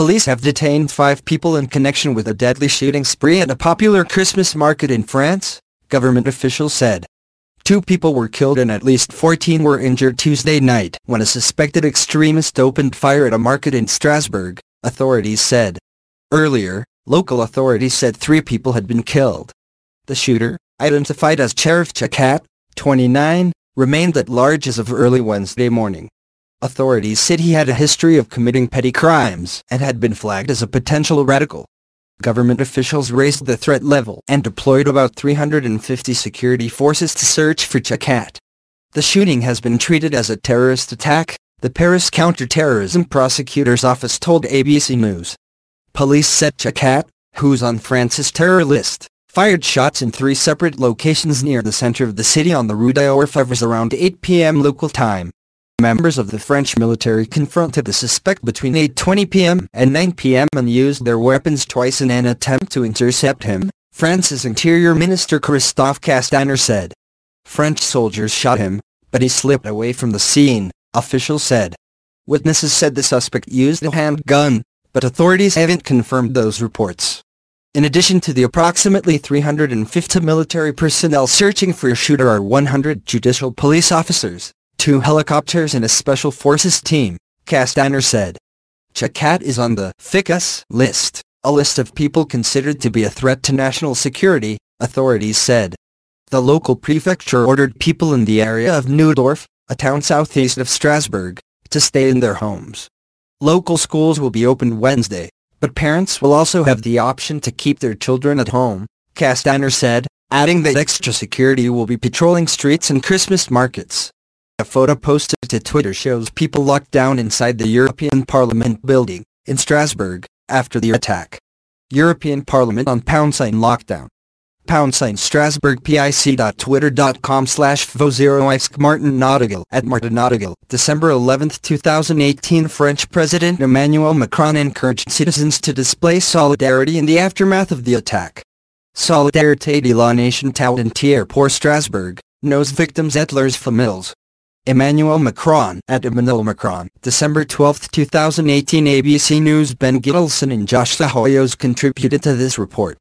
Police have detained five people in connection with a deadly shooting spree at a popular Christmas market in France, government officials said. Two people were killed and at least 14 were injured Tuesday night when a suspected extremist opened fire at a market in Strasbourg, authorities said. Earlier, local authorities said three people had been killed. The shooter, identified as Cherif Chakat, 29, remained at large as of early Wednesday morning. Authorities said he had a history of committing petty crimes and had been flagged as a potential radical. Government officials raised the threat level and deployed about 350 security forces to search for Chakat. The shooting has been treated as a terrorist attack, the Paris Counterterrorism Prosecutor's Office told ABC News. Police said Chakat, who's on France's terror list, fired shots in three separate locations near the center of the city on the Rue d'Orfevres around 8 p.m. local time. Members of the French military confronted the suspect between 8.20 p.m. and 9 p.m. and used their weapons twice in an attempt to intercept him, France's Interior Minister Christophe Castaner said. French soldiers shot him, but he slipped away from the scene, officials said. Witnesses said the suspect used a handgun, but authorities haven't confirmed those reports. In addition to the approximately 350 military personnel searching for a shooter are 100 judicial police officers two helicopters and a special forces team, Castaner said. Chakat is on the FICUS list, a list of people considered to be a threat to national security, authorities said. The local prefecture ordered people in the area of Neudorf, a town southeast of Strasbourg, to stay in their homes. Local schools will be opened Wednesday, but parents will also have the option to keep their children at home, Castaner said, adding that extra security will be patrolling streets and Christmas markets. A photo posted to Twitter shows people locked down inside the European Parliament building, in Strasbourg, after the attack. European Parliament on pound sign lockdown. Pound sign Strasbourg pic.twitter.com slash Martin at Martin Nautigil. December 11, 2018 French President Emmanuel Macron encouraged citizens to display solidarity in the aftermath of the attack. Solidarité de la Nation Talentière pour Strasbourg, nos victimes et leurs familles. Emmanuel Macron at Emmanuel Macron. December 12, 2018 ABC News Ben Gittleson and Josh Sahoyos contributed to this report.